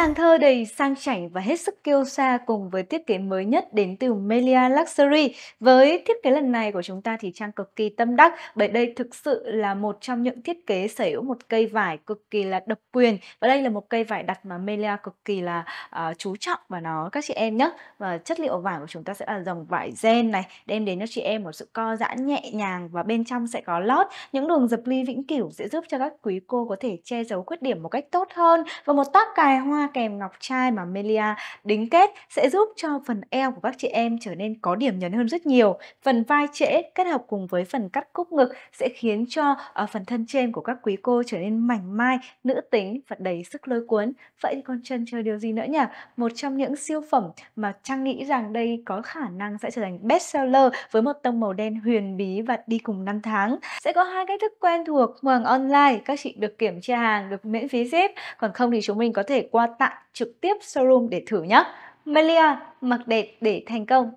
nàng thơ đầy sang chảnh và hết sức kiêu sa cùng với thiết kế mới nhất đến từ Melia Luxury. Với thiết kế lần này của chúng ta thì Trang cực kỳ tâm đắc bởi đây thực sự là một trong những thiết kế sở hữu một cây vải cực kỳ là độc quyền và đây là một cây vải đặt mà Melia cực kỳ là uh, chú trọng và nó các chị em nhé. Và chất liệu vải của chúng ta sẽ là dòng vải gen này đem đến cho chị em một sự co giãn nhẹ nhàng và bên trong sẽ có lót. Những đường dập ly vĩnh cửu sẽ giúp cho các quý cô có thể che giấu khuyết điểm một cách tốt hơn và một tác cài hoa kèm ngọc trai mà Melia đính kết sẽ giúp cho phần eo của các chị em trở nên có điểm nhấn hơn rất nhiều. Phần vai trễ kết hợp cùng với phần cắt cúc ngực sẽ khiến cho ở ờ, phần thân trên của các quý cô trở nên mảnh mai, nữ tính và đầy sức lôi cuốn. Vậy thì con chân chơi điều gì nữa nhỉ? Một trong những siêu phẩm mà Trang nghĩ rằng đây có khả năng sẽ trở thành best seller với một tông màu đen huyền bí và đi cùng năm tháng. Sẽ có hai cách thức quen thuộc, hoàng online, các chị được kiểm tra hàng, được miễn phí ship, còn không thì chúng mình có thể qua tại trực tiếp showroom để thử nhé. Melia, mặc đẹp để thành công!